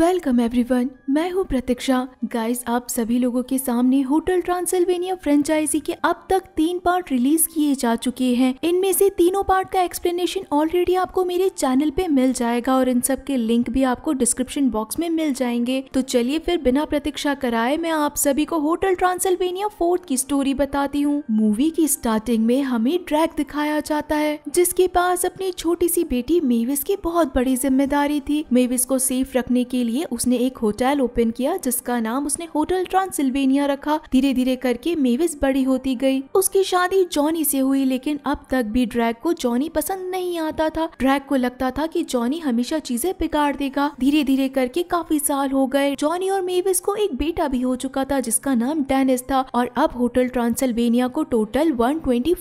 welcome everyone मैं हूं प्रतीक्षा guys आप सभी लोगों के सामने होटल ट्रांसिल्वेनिया फ्रेंचाइजी के अब तक तीन पार्ट रिलीज किए जा चुके हैं इनमें से तीनों पार्ट का एक्सप्लेनेशन ऑलरेडी आपको मेरे चैनल पे मिल जाएगा और इन सब के लिंक भी आपको डिस्क्रिप्शन बॉक्स में मिल जाएंगे तो चलिए फिर बिना प्रतीक्षा कराए मैं आप सभी को होटल ट्रांसल्वेनिया फोर्थ की स्टोरी बताती हूँ मूवी की स्टार्टिंग में हमें ड्रैक दिखाया जाता है जिसके पास अपनी छोटी सी बेटी मेविस की बहुत बड़ी जिम्मेदारी थी मेविस को सेफ रखने के लिए लिए उसने एक होटल ओपन किया जिसका नाम उसने होटल ट्रांसिल्वेनिया रखा धीरे धीरे करके मेविस बड़ी होती गई उसकी शादी जॉनी से हुई लेकिन अब तक भी ड्रैग को जॉनी पसंद नहीं आता था ड्रैग को लगता था कि जॉनी हमेशा चीजें बिगाड़ देगा धीरे धीरे करके काफी साल हो गए जॉनी और मेविस को एक बेटा भी हो चुका था जिसका नाम डेनिस था और अब होटल ट्रांसिल्वेनिया को टोटल वन ट्वेंटी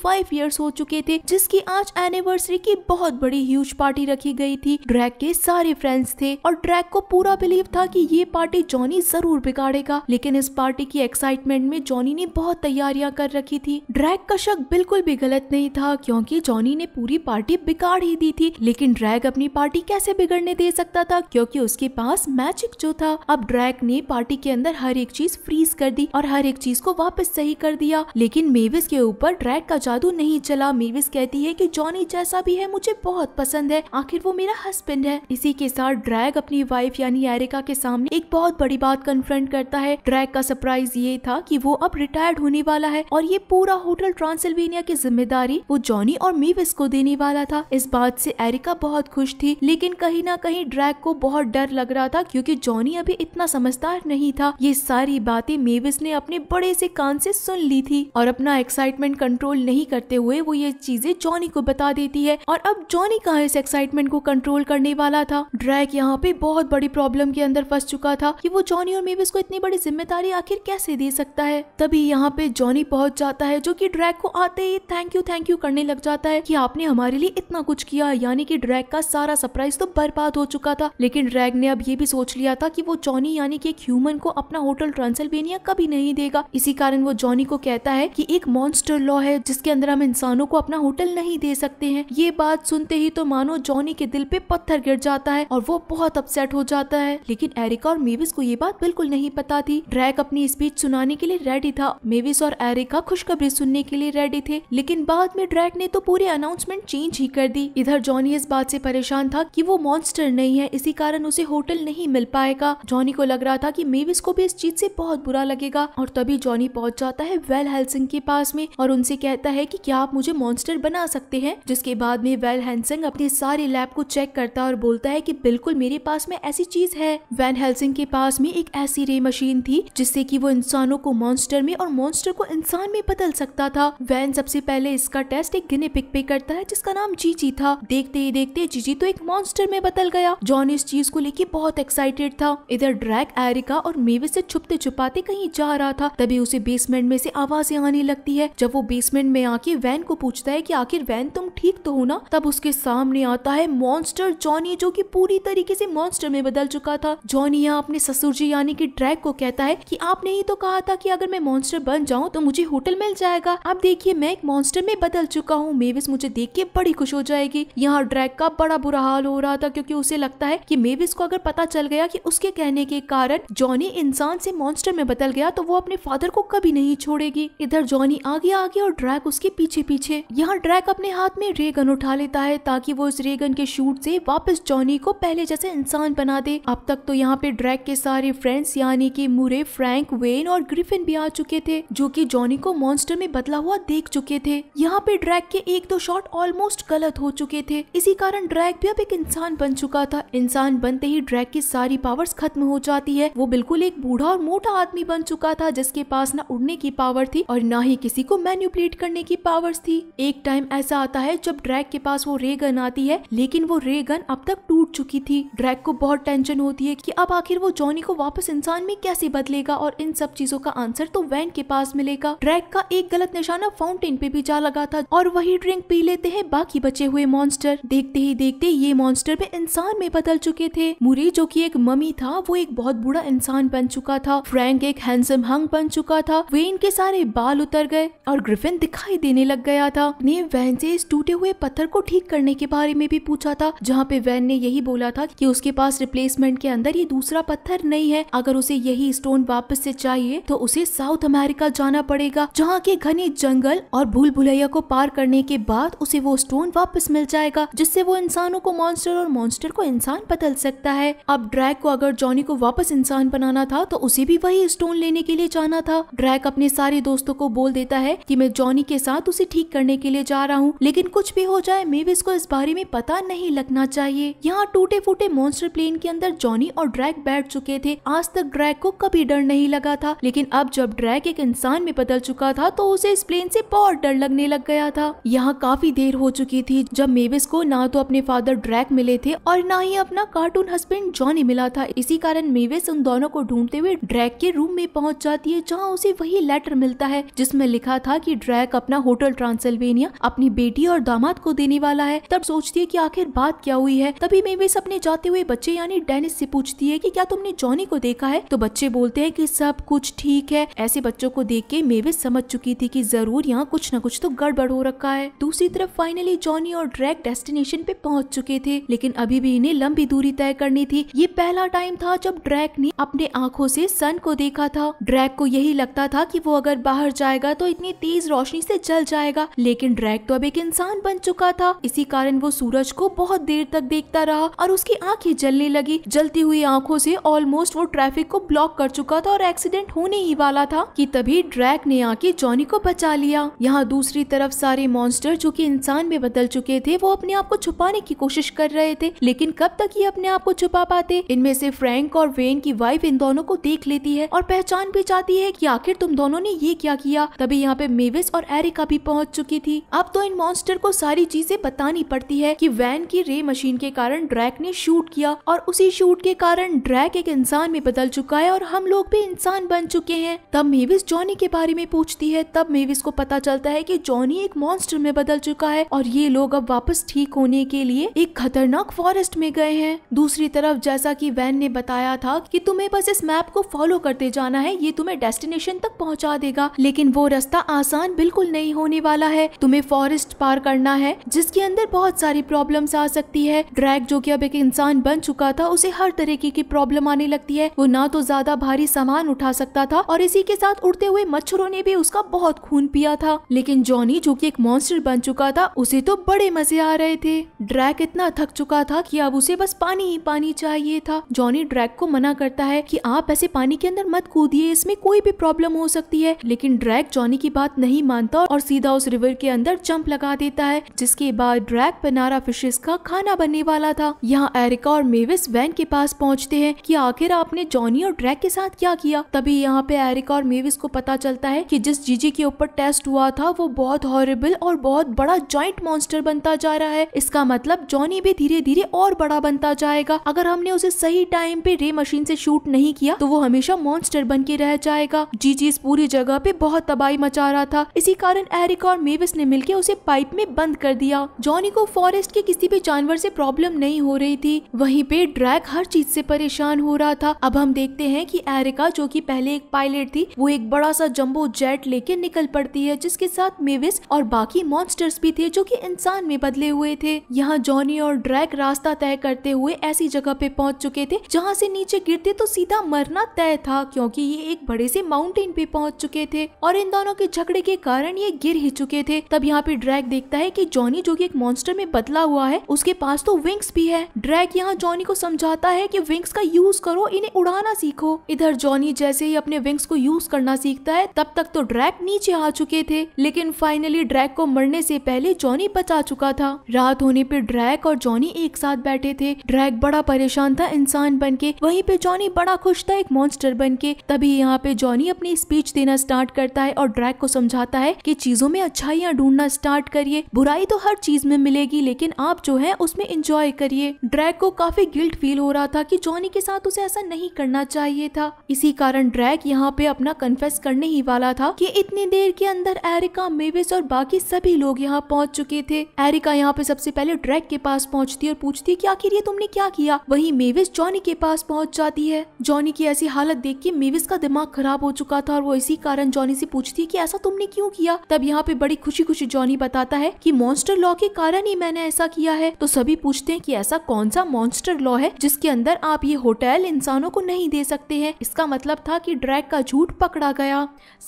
हो चुके थे जिसकी आज एनिवर्सरी की बहुत बड़ी ह्यूज पार्टी रखी गई थी ड्रैग के सारे फ्रेंड्स थे और ड्रैग को पूरा बिलीव था कि ये पार्टी जॉनी जरूर बिगाड़ेगा लेकिन इस पार्टी की एक्साइटमेंट में जॉनी ने बहुत तैयारियां कर रखी थी ड्रैग का शक बिल्कुल भी गलत नहीं था क्योंकि जॉनी ने पूरी पार्टी बिगाड़ ही दी थी लेकिन ड्रैग अपनी पार्टी कैसे बिगड़ने दे सकता था क्योंकि उसके पास मैजिक जो था अब ड्रैग ने पार्टी के अंदर हर एक चीज फ्रीज कर दी और हर एक चीज को वापस सही कर दिया लेकिन मेविस के ऊपर ड्रैग का जादू नहीं चला मेविस कहती है की जॉनी जैसा भी है मुझे बहुत पसंद है आखिर वो मेरा हस्बैंड है इसी के साथ ड्रैग अपनी वाइफ यानी एरिका के सामने एक बहुत बड़ी बात कन्फ्रंट करता है ड्रैक का सरप्राइज ये था कि वो अब रिटायर्ड होने वाला है और ये पूरा होटल ट्रांसिल्वेनिया की जिम्मेदारी वो जॉनी और मेविस को देने वाला था इस बात से एरिका बहुत खुश थी लेकिन कहीं ना कहीं ड्रैक को बहुत डर लग रहा था क्योंकि जॉनी अभी इतना समझदार नहीं था ये सारी बातें मेविस ने अपने बड़े से कान से सुन ली थी और अपना एक्साइटमेंट कंट्रोल नहीं करते हुए वो ये चीजें जॉनी को बता देती है और अब जॉनी कहा इस एक्साइटमेंट को कंट्रोल करने वाला था ड्रैक यहाँ पे बहुत बड़ी प्रॉब्लम प्रॉब्लम के अंदर फंस चुका था कि वो जॉनी और मेविस को इतनी बड़ी जिम्मेदारी आखिर कैसे दे सकता है तभी यहाँ पे जॉनी पहुंच जाता है जो की ड्रैग को आते ही थैंक यू थैंक यू करने लग जाता है की आपने हमारे लिए इतना कुछ किया यानी की ड्रैग का सारा सरप्राइज तो बर्बाद हो चुका था लेकिन ड्रैग ने अब ये भी सोच लिया था की वो जॉनी यानी की एक ह्यूमन को अपना होटल ट्रांसिल्वेनिया कभी नहीं देगा इसी कारण वो जॉनी को कहता है की एक मॉन्स्टर लॉ है जिसके अंदर हम इंसानों को अपना होटल नहीं दे सकते हैं ये बात सुनते ही तो मानो जॉनी के दिल पे पत्थर गिर जाता है और वो बहुत अपसेट हो जाता है है लेकिन एरिका और मेविस को ये बात बिल्कुल नहीं पता थी ड्रैक अपनी स्पीच सुनाने के लिए रेडी था मेविस और एरिका खुशखबरी सुनने के लिए रेडी थे लेकिन बाद में ड्रैक ने तो पूरी अनाउंसमेंट चेंज ही कर दी इधर जॉनी इस बात से परेशान था कि वो मॉन्स्टर नहीं है इसी कारण उसे होटल नहीं मिल पाएगा जॉनी को लग रहा था कि मेविस को भी इस चीज से बहुत बुरा लगेगा और तभी जॉनी पहुंच जाता है वेल हेल्सिंग के पास में और उनसे कहता है कि क्या आप मुझे मॉन्स्टर बना सकते हैं जिसके बाद में वेल हेंसिंग अपने सारे लैब को चेक करता है और बोलता है कि बिल्कुल मेरे पास में ऐसी चीज चीज है वैन हेल्सिंग के पास में एक ऐसी रे मशीन थी जिससे कि वो इंसानों को मॉन्स्टर में और मॉन्स्टर को इंसान में बदल सकता था वैन सबसे पहले इसका टेस्ट एक गिने पिक पे करता है जिसका नाम जीजी था देखते ही देखते जीजी तो एक मॉन्स्टर में बदल गया जॉन इस चीज को लेके बहुत एक्साइटेड था इधर ड्रैक एरिका और मेवे से छुपते छुपाते कहीं जा रहा था तभी उसे बेसमेंट में से आवाजें आने लगती है जब वो बेसमेंट में आके वैन को पूछता है कि आखिर वैन तुम ठीक तो हो ना तब उसके सामने आता है मॉन्स्टर जॉनी जो कि पूरी तरीके से मॉन्स्टर में बदल चुका चुका था जॉनी यहाँ अपने ससुर जी यानी कि ड्रैग को कहता है कि आपने ही तो कहा था कि अगर मैं मॉन्स्टर बन जाऊँ तो मुझे होटल मिल जाएगा आप देखिए मैं एक मॉन्स्टर में बदल चुका हूँ मेविस मुझे देख के बड़ी खुश हो जाएगी यहाँ ड्रैग का बड़ा बुरा हाल हो रहा था क्योंकि उसे लगता है कि मेविस को अगर पता चल गया कि उसके कहने के कारण जॉनी इंसान से मॉन्स्टर में बदल गया तो वो अपने फादर को कभी नहीं छोड़ेगी इधर जॉनी आगे आगे और ड्रैग उसके पीछे पीछे यहाँ ड्रैग अपने हाथ में रेगन उठा लेता है ताकि वो इस रेगन के शूट से वापस जॉनी को पहले जैसे इंसान बना दे अब तक तो यहाँ पे ड्रैक के सारे फ्रेंड्स यानी कि मुरे फ्रैंक वेन और ग्रिफिन भी आ चुके थे जो कि जॉनी को मॉन्स्टर में बदला हुआ देख चुके थे यहाँ पे ड्रैक के एक दो शॉट ऑलमोस्ट गलत हो चुके थे इसी कारण ड्रैक भी अब एक इंसान बन चुका था इंसान बनते ही ड्रैक की सारी पावर्स खत्म हो जाती है वो बिल्कुल एक बूढ़ा और मोटा आदमी बन चुका था जिसके पास ना उड़ने की पावर थी और न ही किसी को मैन्यूपलेट करने की पावर थी एक टाइम ऐसा आता है जब ड्रैक के पास वो रेगन आती है लेकिन वो रेगन अब तक टूट चुकी थी ड्रैक को बहुत टेंशन क्वेश्चन होती है कि अब आखिर वो जॉनी को वापस इंसान में कैसे बदलेगा और इन सब चीजों का आंसर तो वैन के पास मिलेगा ड्रैग का एक गलत निशाना फाउंटेन पे भी जा लगा था और वही ड्रिंक पी लेते हैं बाकी बचे हुए मॉन्स्टर देखते ही देखते ये मॉन्स्टर भी इंसान में बदल चुके थे मुरी जो की एक मम्मी था वो एक बहुत बुरा इंसान बन चुका था फ्रैंक एक हैंडसम हंग बन चुका था वेन के सारे बाल उतर गए और ग्रिफिन दिखाई देने लग गया था ने वैन से इस टूटे हुए पत्थर को ठीक करने के बारे में भी पूछा था जहाँ पे वैन ने यही बोला था कि उसके पास रिप्लेसमेंट डायमंड के अंदर ये दूसरा पत्थर नहीं है अगर उसे यही स्टोन वापस से चाहिए तो उसे साउथ अमेरिका जाना पड़ेगा जहाँ के घने जंगल और भूल भुलैया को पार करने के बाद उसे वो स्टोन वापस मिल जाएगा जिससे वो इंसानों को मॉन्स्टर और मॉन्स्टर को इंसान बदल सकता है अब ड्रैक को अगर जॉनी को वापस इंसान बनाना था तो उसे भी वही स्टोन लेने के लिए जाना था ड्रैक अपने सारे दोस्तों को बोल देता है की मैं जॉनी के साथ उसे ठीक करने के लिए जा रहा हूँ लेकिन कुछ भी हो जाए मेविस को इस बारे में पता नहीं लगना चाहिए यहाँ टूटे फूटे मॉन्स्टर प्लेन के अंदर तक जॉनी और ड्रैक बैठ चुके थे आज तक ड्रैक को कभी डर नहीं लगा था लेकिन अब जब ड्रैक एक इंसान में बदल चुका था तो उसे इस प्लेन से बहुत डर लगने लग गया था यहाँ काफी देर हो चुकी थी जब मेविस को ना तो अपने फादर ड्रैक मिले थे और ना ही अपना कार्टून हस्बैंड जॉनी मिला था इसी कारण मेविस उन दोनों को ढूंढते हुए ड्रैक के रूम में पहुंच जाती है जहाँ उसे वही लेटर मिलता है जिसमे लिखा था की ड्रैक अपना होटल ट्रांसल्वेनिया अपनी बेटी और दामाद को देने वाला है तब सोचती है की आखिर बात क्या हुई है तभी मेविस अपने जाते हुए बच्चे यानी डेनिस से पूछती है कि क्या तुमने जॉनी को देखा है तो बच्चे बोलते हैं कि सब कुछ ठीक है ऐसे बच्चों को देख के मेवे समझ चुकी थी कि जरूर यहाँ कुछ न कुछ तो गड़बड़ हो रखा है दूसरी तरफ फाइनली जॉनी और ड्रैक डेस्टिनेशन पे पहुंच चुके थे लेकिन अभी भी इन्हें लंबी दूरी तय करनी थी ये पहला टाइम था जब ड्रैक ने अपने आँखों से सन को देखा था ड्रैक को यही लगता था की वो अगर बाहर जाएगा तो इतनी तेज रोशनी ऐसी जल जाएगा लेकिन ड्रैक तो अब एक इंसान बन चुका था इसी कारण वो सूरज को बहुत देर तक देखता रहा और उसकी आंखें जलने लगी जलती हुई आंखों से ऑलमोस्ट वो ट्रैफिक को ब्लॉक कर चुका था और एक्सीडेंट होने ही वाला था कि तभी ड्रैक ने आके जॉनी को बचा लिया यहाँ दूसरी तरफ सारे मॉन्स्टर जो कि इंसान में बदल चुके थे वो अपने आप को छुपाने की कोशिश कर रहे थे लेकिन कब तक ये अपने आप को छुपा पाते इनमें से फ्रैंक और वेन की वाइफ इन दोनों को देख लेती है और पहचान भी जाती है की आखिर तुम दोनों ने ये क्या किया तभी यहाँ पे मेविस और एरिका भी पहुँच चुकी थी अब तो इन मॉन्स्टर को सारी चीजें बतानी पड़ती है की वैन की रे मशीन के कारण ड्रैक ने शूट किया और उसी शूट के कारण ड्रैक एक इंसान में बदल चुका है और हम लोग भी इंसान बन चुके हैं तब मेविस जॉनी के बारे में पूछती है तब मेविस को पता चलता है कि जॉनी एक मॉन्स्टर में बदल चुका है और ये लोग अब वापस ठीक होने के लिए एक खतरनाक फॉरेस्ट में गए हैं दूसरी तरफ जैसा की वैन ने बताया था की तुम्हे बस इस मैप को फॉलो करते जाना है ये तुम्हे डेस्टिनेशन तक पहुँचा देगा लेकिन वो रास्ता आसान बिल्कुल नहीं होने वाला है तुम्हे फॉरेस्ट पार करना है जिसके अंदर बहुत सारी प्रॉब्लम आ सकती है ड्रैक जो की अब एक इंसान बन चुका था उसे उसे हर तरीके की प्रॉब्लम आने लगती है वो ना तो ज्यादा भारी सामान उठा सकता था और इसी के साथ उड़ते हुए मच्छरों ने भी उसका बहुत खून पिया था लेकिन जॉनी जो की एक मॉन्स्टर बन चुका था उसे तो बड़े मजे आ रहे थे ड्रैक इतना थक चुका था कि अब उसे बस पानी ही पानी चाहिए था जॉनी ड्रैक को मना करता है की आप ऐसे पानी के अंदर मत कूदिए इसमें कोई भी प्रॉब्लम हो सकती है लेकिन ड्रैक जॉनी की बात नहीं मानता और सीधा उस रिवर के अंदर जंप लगा देता है जिसके बाद ड्रैक बनारा फिशेस का खाना बनने वाला था यहाँ एरिका और मेविस वैन के पास पहुंचते हैं कि आखिर आपने जॉनी और ड्रैक के साथ क्या किया तभी यहाँ पे एरिका और मेविस को पता चलता है कि जिस जीजी के ऊपर टेस्ट हुआ था वो बहुत हॉरेबल और बहुत बड़ा जॉइंट मॉन्स्टर बनता जा रहा है इसका मतलब जॉनी भी धीरे धीरे और बड़ा बनता जाएगा अगर हमने उसे सही टाइम पे रे मशीन से शूट नहीं किया तो वो हमेशा मॉन्स्टर बन के रह जाएगा जीजी इस पूरी जगह पे बहुत तबाही मचा रहा था इसी कारण एरिका और मेविस ने मिलकर उसे पाइप में बंद कर दिया जॉनी को फॉरेस्ट के किसी भी जानवर ऐसी प्रॉब्लम नहीं हो रही थी वही पे ड्रैक हर चीज से परेशान हो रहा था अब हम देखते हैं कि एरिका जो कि पहले एक पायलट थी वो एक बड़ा सा जम्बो जेट लेके निकल पड़ती है जिसके साथ मेविस और बाकी मॉन्स्टर्स भी थे जो कि इंसान में बदले हुए थे यहाँ जॉनी और ड्रैक रास्ता तय करते हुए ऐसी जगह पे पहुंच चुके थे जहाँ से नीचे गिरते तो सीधा मरना तय था क्योंकि ये एक बड़े से माउंटेन पे पहुंच चुके थे और इन दोनों के झगड़े के कारण ये गिर ही चुके थे तब यहाँ पे ड्रैक देखता है की जॉनी जो की एक मॉन्स्टर में बदला हुआ है उसके पास तो विंग्स भी है ड्रैक यहाँ जॉनी को समझा कहता है कि विंग्स का यूज करो इन्हें उड़ाना सीखो इधर जॉनी जैसे ही अपने विंग्स को यूज करना सीखता है तब तक तो ड्रैक नीचे आ चुके थे लेकिन फाइनली ड्रैक को मरने से पहले जॉनी बचा चुका था रात होने पर ड्रैक और जॉनी एक साथ बैठे थे ड्रैक बड़ा परेशान था इंसान बन के वही पे जॉनी बड़ा खुश था एक मॉन्स्टर बन के तभी यहाँ पे जॉनी अपनी स्पीच देना स्टार्ट करता है और ड्रैक को समझाता है की चीजों में अच्छाइयाँ ढूंढना स्टार्ट करिए बुराई तो हर चीज में मिलेगी लेकिन आप जो है उसमें इंजॉय करिए ड्रैक को काफी गिल्ट फील फील हो रहा था कि जॉनी के साथ उसे ऐसा नहीं करना चाहिए था इसी कारण ड्रैक यहाँ पे अपना कन्फेस करने ही वाला था कि इतनी देर के अंदर एरिका मेविस और बाकी सभी लोग यहाँ पहुँच चुके थे एरिका यहाँ पे सबसे पहले ड्रैक के पास पहुँचती है और पूछती है की आखिर ये तुमने क्या किया वही मेविस जॉनी के पास पहुँच जाती है जॉनी की ऐसी हालत देख के मेविस का दिमाग खराब हो चुका था और वो इसी कारण जॉनी से पूछती है की ऐसा तुमने क्यूँ किया तब यहाँ पे बड़ी खुशी खुशी जॉनी बताता है की मॉन्स्टर लॉ के कारण ही मैंने ऐसा किया है तो सभी पूछते हैं कि ऐसा कौन सा मॉन्स्टर लॉ है जिस जिसके अंदर आप ये होटल इंसानों को नहीं दे सकते हैं इसका मतलब था कि ड्रैग का झूठ पकड़ा गया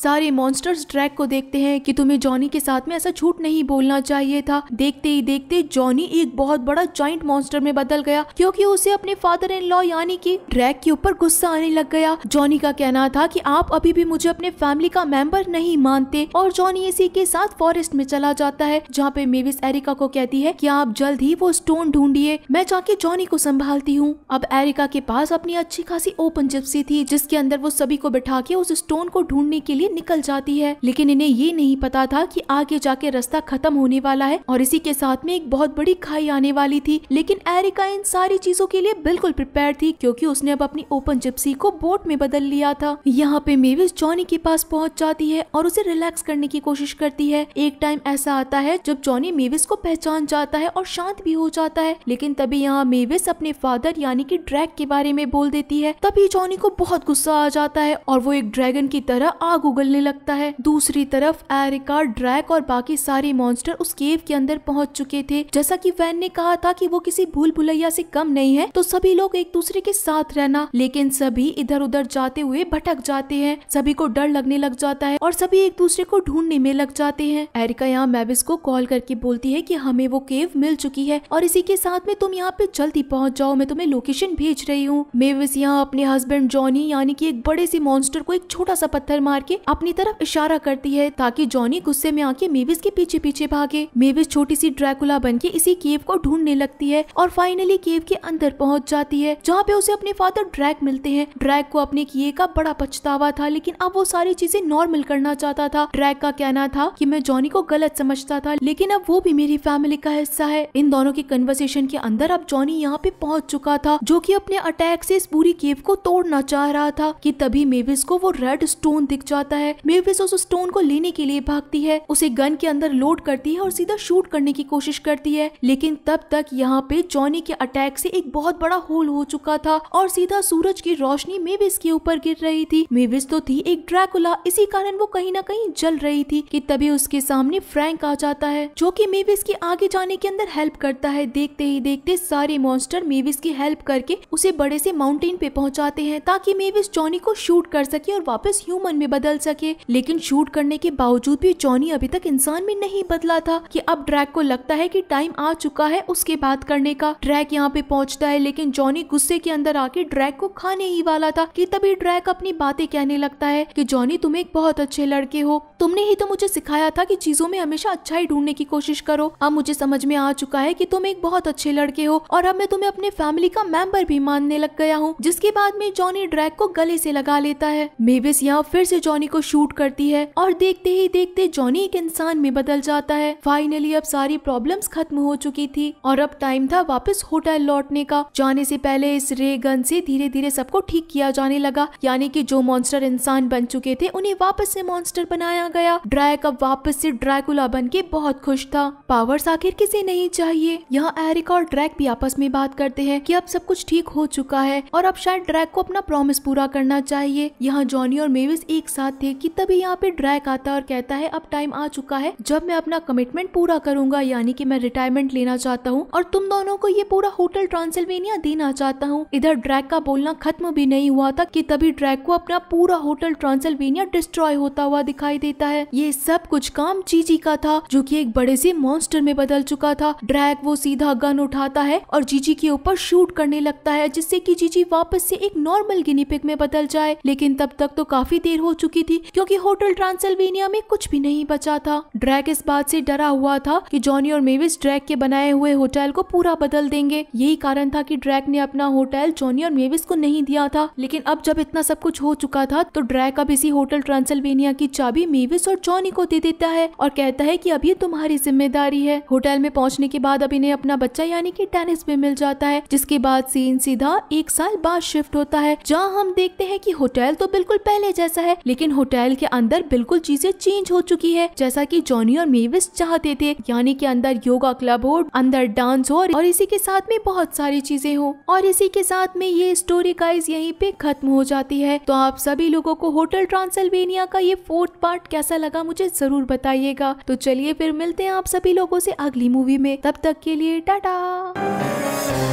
सारे मॉन्स्टर्स ड्रैग को देखते हैं कि तुम्हें जॉनी के साथ में ऐसा झूठ नहीं बोलना चाहिए था देखते ही देखते जॉनी एक बहुत बड़ा जॉइंट मॉन्स्टर में बदल गया क्योंकि उसे अपने फादर इन लॉ यानी कि ड्रैग के ऊपर गुस्सा आने लग गया जॉनी का कहना था कि आप अभी भी मुझे अपने फैमिली का मेंबर नहीं मानते और जॉनी इसी के साथ फॉरेस्ट में चला जाता है जहाँ पे मेविस एरिका को कहती है कि आप जल्द ही वो स्टोन ढूंढिए मैं जाके जॉनी को संभालती हूँ हूँ अब एरिका के पास अपनी अच्छी खासी ओपन जिप्सी थी जिसके अंदर वो सभी को बैठा के उस स्टोन को ढूंढने के लिए निकल जाती है लेकिन इन्हें ये नहीं पता था कि आगे जाके रास्ता खत्म होने वाला है और इसी के साथ में एक बहुत बड़ी खाई आने वाली थी लेकिन एरिका इन सारी चीजों के लिए बिल्कुल प्रिपेयर थी क्यूँकी उसने अब अपनी ओपन जिप्सी को बोट में बदल लिया था यहाँ पे मेविस जॉनी के पास पहुँच जाती है और उसे रिलैक्स करने की कोशिश करती है एक टाइम ऐसा आता है जब जॉनी मेविस को पहचान जाता है और शांत भी हो जाता है लेकिन तभी यहाँ मेविस अपने फादर यानी कि ड्रैग के बारे में बोल देती है तभी जॉनी को बहुत गुस्सा आ जाता है और वो एक ड्रैगन की तरह आग उगलने लगता है दूसरी तरफ एरिका ड्रैग और बाकी सारे मॉन्स्टर उस केव के अंदर पहुंच चुके थे जैसा कि वैन ने कहा था कि वो किसी भूल भुलैया से कम नहीं है तो सभी लोग एक दूसरे के साथ रहना लेकिन सभी इधर उधर जाते हुए भटक जाते हैं सभी को डर लगने लग जाता है और सभी एक दूसरे को ढूंढने में लग जाते हैं एरिका यहाँ मैबिस को कॉल करके बोलती है की हमें वो केव मिल चुकी है और इसी के साथ में तुम यहाँ पे जल्दी पहुँच जाओ मैं तुम्हें लोकेशन भेज रही हूँ मेविस यहाँ अपने हस्बैंड जॉनी यानी कि एक बड़े से मॉन्स्टर को एक छोटा सा पत्थर मार के अपनी तरफ इशारा करती है ताकि जॉनी गुस्से में आके मेविस के पीछे पीछे भागे मेविस छोटी सी ड्रैकुला बन के इसी केव को ढूंढने लगती है और फाइनली केव के अंदर पहुँच जाती है जहाँ पे उसे अपने फादर ड्रैक मिलते हैं ड्रैक को अपने किए का बड़ा पछतावा था लेकिन अब वो सारी चीजें नॉर्मल करना चाहता था ड्रैक का कहना था की मैं जॉनी को गलत समझता था लेकिन अब वो भी मेरी फैमिली का हिस्सा है इन दोनों के कन्वर्सेशन के अंदर अब जॉनी यहाँ पे पहुंच चुका था जो कि अपने अटैक से इस पूरी केव को तोड़ना चाह रहा था कि तभी मेविस को वो रेड स्टोन दिख जाता है मेविस उस स्टोन को लेने के लिए भागती है उसे गन के अंदर लोड करती है और सीधा शूट करने की कोशिश करती है लेकिन तब तक यहाँ पे जॉनी के अटैक से एक बहुत बड़ा होल हो चुका था और सीधा सूरज की रोशनी मेविस के ऊपर गिर रही थी मेविस तो थी एक ड्रैकुला इसी कारण वो कहीं ना कहीं जल रही थी कि तभी उसके सामने फ्रैंक आ जाता है जो कि मेविस के आगे जाने के अंदर हेल्प करता है देखते ही देखते सारे मॉन्स्टर मेविस की हेल्प हेल्प करके उसे बड़े से माउंटेन पे पहुंचाते हैं ताकि मेविस जॉनी को शूट कर सके और वापस ह्यूमन में बदल सके लेकिन शूट करने के बावजूद भी जॉनी अभी तक इंसान में नहीं बदला था कि अब ड्रैक को लगता है कि टाइम आ चुका है उसके बात करने का ड्रैक यहाँ पे पहुँचता है लेकिन जॉनी गुस्से के अंदर आके ड्रैक को खाने ही वाला था की तभी ड्रैक अपनी बातें कहने लगता है की जॉनी तुम एक बहुत अच्छे लड़के हो तुमने ही तो मुझे सिखाया था की चीजों में हमेशा अच्छा ही ढूंढने की कोशिश करो अब मुझे समझ में आ चुका है की तुम एक बहुत अच्छे लड़के हो और अब मैं तुम्हें अपने फैमिली का का मेंबर भी मानने लग गया हूँ जिसके बाद में जॉनी ड्रैक को गले से लगा लेता है मेविस यहाँ फिर से जॉनी को शूट करती है और देखते ही देखते जॉनी एक इंसान में बदल जाता है फाइनली अब सारी प्रॉब्लम्स खत्म हो चुकी थी और अब टाइम था वापस होटल लौटने का जाने से पहले इस रे गन से धीरे धीरे सबको ठीक किया जाने लगा यानी की जो मॉन्स्टर इंसान बन चुके थे उन्हें वापस से मॉन्स्टर बनाया गया ड्रैक अब वापस से ड्रैकुला बन के बहुत खुश था पावर्स आखिर किसे नहीं चाहिए यहाँ एरिक और ड्रैक भी आपस में बात करते हैं कि अब सब कुछ ठीक हो चुका है और अब शायद ड्रैक को अपना प्रॉमिस पूरा करना चाहिए यहाँ जॉनी और मेविस एक साथ थे कि तभी यहाँ पे ड्रैक आता है और कहता है अब टाइम आ चुका है जब मैं अपना कमिटमेंट पूरा करूंगा यानी कि मैं रिटायरमेंट लेना चाहता हूँ और तुम दोनों को ये पूरा होटल ट्रांसिल्वेनिया देना चाहता हूँ इधर ड्रैक का बोलना खत्म भी नहीं हुआ था की तभी ड्रैक को अपना पूरा होटल ट्रांसिल्वेनिया डिस्ट्रॉय होता हुआ दिखाई देता है ये सब कुछ काम चीजी का था जो की एक बड़े से मॉन्स्टर में बदल चुका था ड्रैक वो सीधा गन उठाता है और जीजी के ऊपर शूट शूट करने लगता है जिससे कि जीजी वापस से एक नॉर्मल गिनी पिक में बदल जाए लेकिन तब तक तो काफी देर हो चुकी थी क्योंकि होटल ट्रांसिल्वेनिया में कुछ भी नहीं बचा था ड्रैग इस बात से डरा हुआ था कि जॉनी और मेविस ड्रैग के बनाए हुए होटल को पूरा बदल देंगे यही कारण था की ड्रैग ने अपना होटल जॉनी और मेविस को नहीं दिया था लेकिन अब जब इतना सब कुछ हो चुका था तो ड्रैग अब इसी होटल ट्रांसल्वेनिया की चाबी मेविस और जॉनी को दे देता है और कहता है की अब ये तुम्हारी जिम्मेदारी है होटल में पहुँचने के बाद अब इन्हें अपना बच्चा यानी कि टेनिस भी मिल जाता है जिसके बाद सीन सीधा एक साल बाद शिफ्ट होता है जहाँ हम देखते हैं कि होटल तो बिल्कुल पहले जैसा है लेकिन होटल के अंदर बिल्कुल चीजें चेंज हो चुकी है जैसा की जॉनी और मेविस चाहते थे यानी की अंदर योगा क्लब हो अंदर डांस हो और इसी के साथ में बहुत सारी चीजें हो और इसी के साथ में ये स्टोरी गाइज यहीं पे खत्म हो जाती है तो आप सभी लोगों को होटल ट्रांसिल्वेनिया का ये फोर्थ पार्ट कैसा लगा मुझे जरूर बताइएगा तो चलिए फिर मिलते हैं आप सभी लोगों से अगली मूवी में तब तक के लिए टाटा